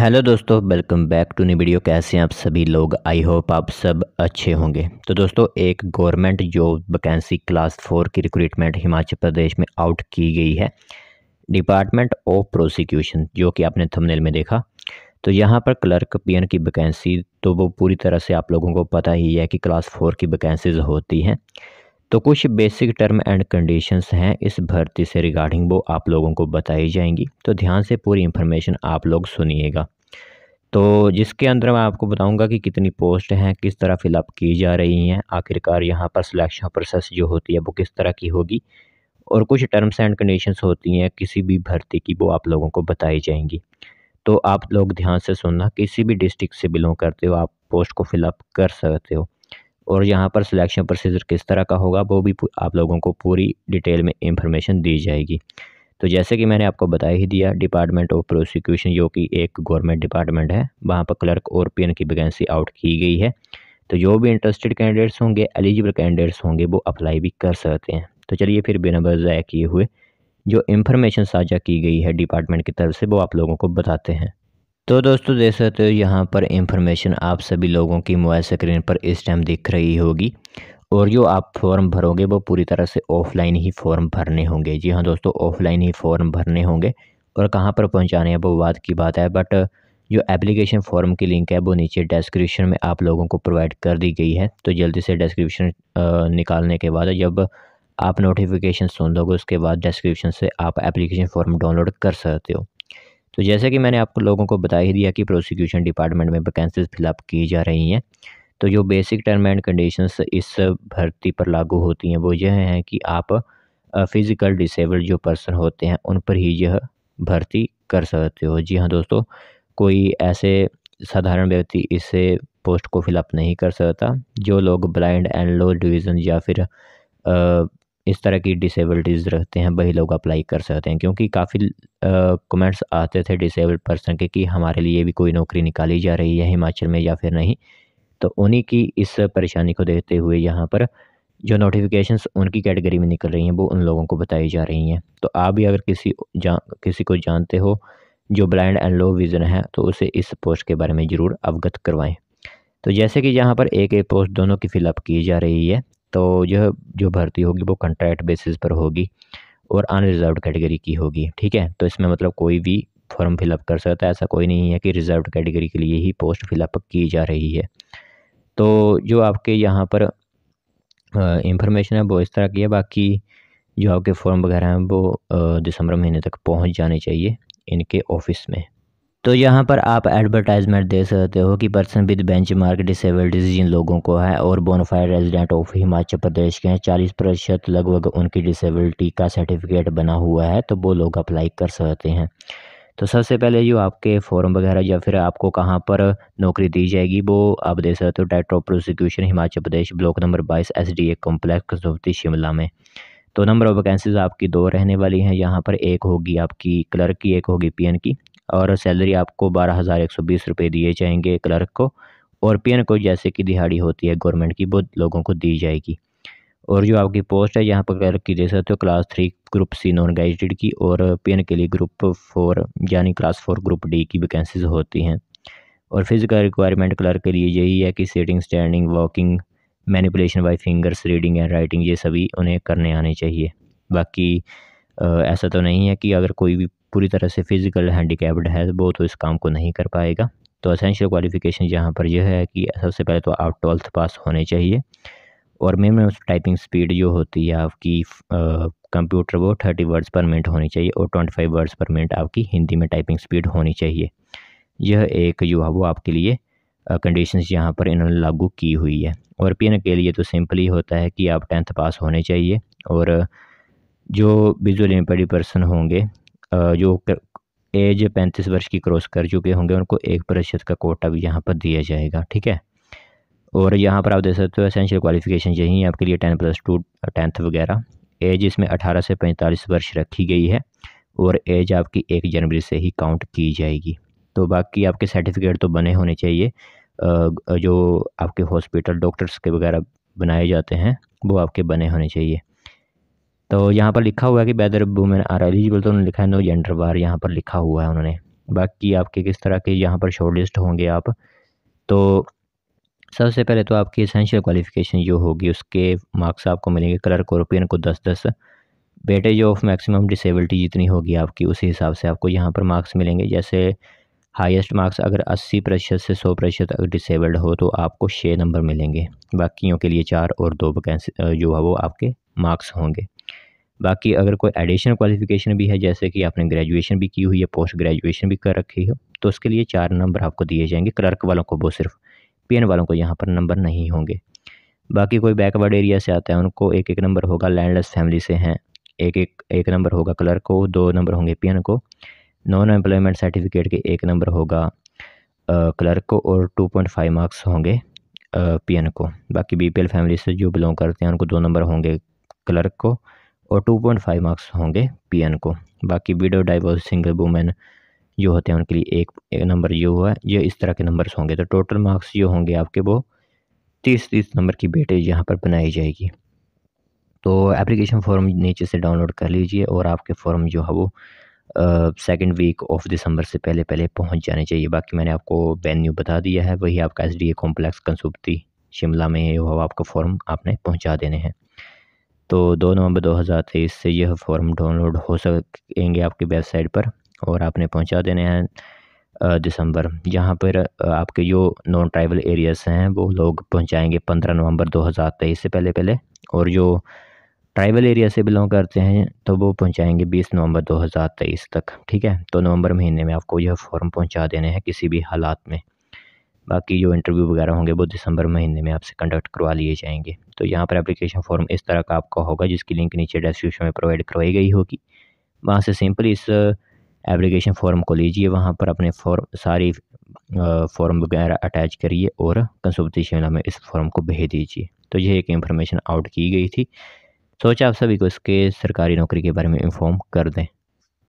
hello दोस्तों welcome back to new video कैसे हैं आप सभी लोग आई होप आप सब अच्छे होंगे तो दोस्तों एक government job vacancy class four की रिक्रूटमेंट हिमाचल प्रदेश में आउट की गई है डिपार्टमेंट ऑफ प्रोसिक्यूशन जो कि आपने थंबनेल में देखा तो यहाँ पर क्लर्क पीएन की वैकेंसी तो वो पूरी तरह से आप लोगों को पता ही है कि क्लास फोर की वैकेंसीज़ होती हैं तो कुछ बेसिक टर्म एंड कंडीशंस हैं इस भर्ती से रिगार्डिंग वो आप लोगों को बताई जाएंगी तो ध्यान से पूरी इन्फॉर्मेशन आप लोग सुनिएगा तो जिसके अंदर मैं आपको बताऊंगा कि कितनी पोस्ट हैं किस तरह फ़िलअप की जा रही हैं आखिरकार यहाँ पर सिलेक्शन प्रोसेस जो होती है वो किस तरह की होगी और कुछ टर्म्स एंड कंडीशंस होती हैं किसी भी भर्ती की वो आप लोगों को बताई जाएंगी तो आप लोग ध्यान से सुनना किसी भी डिस्ट्रिक्ट से बिलोंग करते हो आप पोस्ट को फिलअप कर सकते हो और यहाँ पर सिलेक्शन प्रोसीजर किस तरह का होगा वो भी आप लोगों को पूरी डिटेल में इंफॉर्मेशन दी जाएगी तो जैसे कि मैंने आपको बता ही दिया डिपार्टमेंट ऑफ प्रोसिक्यूशन जो कि एक गवर्नमेंट डिपार्टमेंट है वहाँ पर क्लर्क और पी की वैकेंसी आउट की गई है तो जो भी इंटरेस्टेड कैंडिडेट्स होंगे एलिजिबल कैंडिडेट्स होंगे वो अप्लाई भी कर सकते हैं तो चलिए फिर बिना वजह किए हुए जो इंफॉर्मेशन साझा की गई है डिपार्टमेंट की तरफ से वो आप लोगों को बताते हैं तो दोस्तों देख सकते हो यहाँ पर इंफॉर्मेशन आप सभी लोगों की मोबाइल स्क्रीन पर इस टाइम दिख रही होगी और जो आप फॉर्म भरोगे वो पूरी तरह से ऑफलाइन ही फॉर्म भरने होंगे जी हाँ दोस्तों ऑफलाइन ही फॉर्म भरने होंगे और कहाँ पर पहुँचाने हैं वो बात की बात है बट जो एप्लीकेशन फॉर्म की लिंक है वो नीचे डिस्क्रिप्शन में आप लोगों को प्रोवाइड कर दी गई है तो जल्दी से डिस्क्रिप्शन निकालने के बाद जब आप नोटिफिकेशन सुन लोगे उसके बाद डिस्क्रिप्शन से आप एप्लीकेशन फॉर्म डाउनलोड कर सकते हो तो जैसे कि मैंने आप लोगों को बता ही दिया कि प्रोसिक्यूशन डिपार्टमेंट में वैकेंसीज फिलअप की जा रही हैं तो जो बेसिक टर्म एंड कंडीशंस इस भर्ती पर लागू होती हैं वो यह हैं कि आप फिज़िकल डिसेबल्ड जो पर्सन होते हैं उन पर ही यह भर्ती कर सकते हो जी हाँ दोस्तों कोई ऐसे साधारण व्यक्ति इसे पोस्ट को फिलअप नहीं कर सकता जो लोग ब्लाइंड एंड लो डिवीज़न या फिर इस तरह की डिसेबिलिटीज़ रखते हैं वही लोग अप्लाई कर सकते हैं क्योंकि काफ़ी कमेंट्स आते थे डिसेबल्ड पर्सन के कि हमारे लिए भी कोई नौकरी निकाली जा रही है हिमाचल में या फिर नहीं तो उन्हीं की इस परेशानी को देखते हुए यहाँ पर जो नोटिफिकेशंस उनकी कैटेगरी में निकल रही हैं वो उन लोगों को बताई जा रही हैं तो आप भी अगर किसी जा किसी को जानते हो जो ब्लाइंड एंड लो विज़न है तो उसे इस पोस्ट के बारे में ज़रूर अवगत करवाएं तो जैसे कि यहाँ पर एक एक पोस्ट दोनों की फ़िलअप की जा रही है तो यह जो भर्ती होगी वो कंट्रैक्ट बेसिस पर होगी और अनरिज़र्व कैटेगरी की होगी ठीक है तो इसमें मतलब कोई भी फॉर्म फिलअप कर सकता है ऐसा कोई नहीं है कि रिज़र्व कैटेगरी के लिए ही पोस्ट फिलअप की जा रही है तो जो आपके यहाँ पर इंफॉर्मेशन है वो इस तरह की है बाकी जो आपके फॉर्म वगैरह हैं वो दिसंबर महीने तक पहुँच जाने चाहिए इनके ऑफिस में तो यहाँ पर आप एडवर्टाइजमेंट दे सकते हो कि person with benchmark disabled जिन लोगों को है और bonafide resident of Himachal Pradesh के हैं चालीस प्रतिशत लगभग उनकी डिसेबिलिटी का सर्टिफिकेट बना हुआ है तो वो लोग अप्लाई कर सकते हैं तो सबसे पहले जो आपके फॉर्म वगैरह या फिर आपको कहाँ पर नौकरी दी जाएगी वो आप दे सकते हो director of prosecution Himachal Pradesh block number बाईस S D A complex Shimla में तो नंबर ऑफ वैकेंसीज आपकी दो रहने वाली हैं यहाँ पर एक होगी आपकी क्लर्क की एक होगी पीएन की और सैलरी आपको बारह हज़ार एक सौ बीस रुपये दिए जाएंगे क्लर्क को और पी को जैसे कि दिहाड़ी होती है गवर्नमेंट की वो लोगों को दी जाएगी और जो आपकी पोस्ट है यहाँ पर क्लर्क की दे सकते हो class three group C non gazetted की और पी के लिए ग्रुप फोर यानी क्लास फोर ग्रुप डी की वैकेंसीज होती हैं और फिजिकल रिक्वायरमेंट क्लर्क के लिए यही है कि sitting standing walking manipulation by fingers reading and writing ये सभी उन्हें करने आने चाहिए बाकी ऐसा तो नहीं है कि अगर कोई भी पूरी तरह से फ़िज़िकल हैंडीकेप्ड है वो तो इस काम को नहीं कर पाएगा तो असेंशियल क्वालिफ़िकेशन यहाँ पर यह है कि सबसे पहले तो आप ट्वेल्थ पास होने चाहिए और मिनिमम टाइपिंग स्पीड जो होती है आपकी कंप्यूटर वो थर्टी वर्ड्स पर मिनट होनी चाहिए और twenty five words per minute आपकी हिंदी में टाइपिंग स्पीड होनी चाहिए यह एक जो है वो आपके लिए कंडीशंस यहाँ पर इन्होंने लागू की हुई है और पी के लिए तो सिंपली होता है कि आप टेंथ पास होने चाहिए और जो विजुअली इम्पेड पर्सन होंगे जो एज पैंतीस वर्ष की क्रॉस कर चुके होंगे उनको एक प्रतिशत का कोटा भी यहाँ पर दिया जाएगा ठीक है और यहाँ पर आप देख सकते हो एसेंशियल क्वालिफिकेशन यही है आपके लिए टेन प्लस टू टेंथ वगैरह एज इसमें अठारह से पैंतालीस वर्ष रखी गई है और एज आपकी एक जनवरी से ही काउंट की जाएगी तो बाकी आपके सर्टिफिकेट तो बने होने चाहिए जो आपके हॉस्पिटल डॉक्टर्स के वगैरह बनाए जाते हैं वो आपके बने होने चाहिए तो यहाँ पर लिखा हुआ है कि वेदर वुमेन आर एलिजिबल तो उन्होंने लिखा है नो जेंडर बार यहाँ पर लिखा हुआ है उन्होंने बाकी आपके किस तरह के यहाँ पर शॉर्ट लिस्ट होंगे आप तो सबसे पहले तो आपकी इसेंशियल क्वालिफिकेशन जो होगी उसके मार्क्स आपको मिलेंगे कलर कोरोपियन को दस दस बेटेज ऑफ मैक्सिमम डिसेबिलिटी जितनी होगी आपकी उसी हिसाब से आपको यहाँ पर मार्क्स मिलेंगे जैसे हाईएस्ट मार्क्स अगर 80 प्रतिशत से 100 प्रतिशत अगर डिसेबल्ड हो तो आपको छः नंबर मिलेंगे बाकियों के लिए चार और दो वैकेंसी जो है वो आपके मार्क्स होंगे बाकी अगर कोई एडिशनल क्वालिफिकेशन भी है जैसे कि आपने ग्रेजुएशन भी की हुई है पोस्ट ग्रेजुएशन भी कर रखी हो तो उसके लिए चार नंबर आपको दिए जाएंगे क्लर्क वालों को वो सिर्फ पी वालों को यहाँ पर नंबर नहीं होंगे बाकी कोई बैकवर्ड एरिया से आता है उनको एक एक नंबर होगा लैंडलेस फैमिली से हैं एक एक एक नंबर होगा क्लर्क को दो नंबर होंगे पी को नॉन एम्प्लॉयमेंट सर्टिफिकेट के एक नंबर होगा क्लर्क को और टू पॉइंट फाइव मार्क्स होंगे पी को बाकी बी पी एल फैमिली से जो बिलोंग करते हैं उनको दो नंबर होंगे क्लर्क को और 2.5 मार्क्स होंगे पीएन को बाकी विडो डाइवोर्स सिंगल वूमेन जो होते हैं उनके लिए एक, एक नंबर ये हुआ ये इस तरह के नंबर्स होंगे तो टोटल मार्क्स जो होंगे आपके वो तीस तीस नंबर की बेटेज यहाँ पर बनाई जाएगी तो एप्लीकेशन फॉर्म नीचे से डाउनलोड कर लीजिए और आपके फॉर्म जो है वो सेकेंड वीक ऑफ दिसंबर से पहले पहले पहुँच जाने चाहिए बाकी मैंने आपको वेन्यू बता दिया है वही आपका एस डी ए कॉम्प्लेक्स कंसुप्ती शिमला में वो आपका फॉर्म आपने पहुँचा देने हैं तो दो नवंबर 2023 से यह फॉर्म डाउनलोड हो सकेंगे आपकी वेबसाइट पर और आपने पहुंचा देने हैं दिसंबर यहाँ पर आपके जो नॉन ट्राइबल एरियाज़ हैं वो लोग पहुंचाएंगे 15 नवंबर 2023 से पहले पहले और जो ट्राइबल एरिया से बिलोंग करते हैं तो वो पहुंचाएंगे 20 नवंबर 2023 तक ठीक है तो नवंबर महीने में आपको यह फॉर्म पहुंचा देने हैं किसी भी हालात में बाकी जो इंटरव्यू वगैरह होंगे वो दिसंबर महीने में आपसे कंडक्ट करवा लिए जाएंगे तो यहाँ पर एप्लीकेशन फॉर्म इस तरह का आपका होगा जिसकी लिंक नीचे डिस्क्रिप्शन में प्रोवाइड करवाई गई होगी वहाँ से सिंपल इस एप्लीकेशन uh, फॉर्म को लीजिए वहाँ पर अपने फॉर्म सारी फॉर्म uh, वगैरह अटैच करिए और कंसुपति शिमला में इस फॉर्म को भेज दीजिए तो यह एक इन्फॉर्मेशन आउट की गई थी सोचा आप सभी को इसके सरकारी नौकरी के बारे में इन्फॉर्म कर दें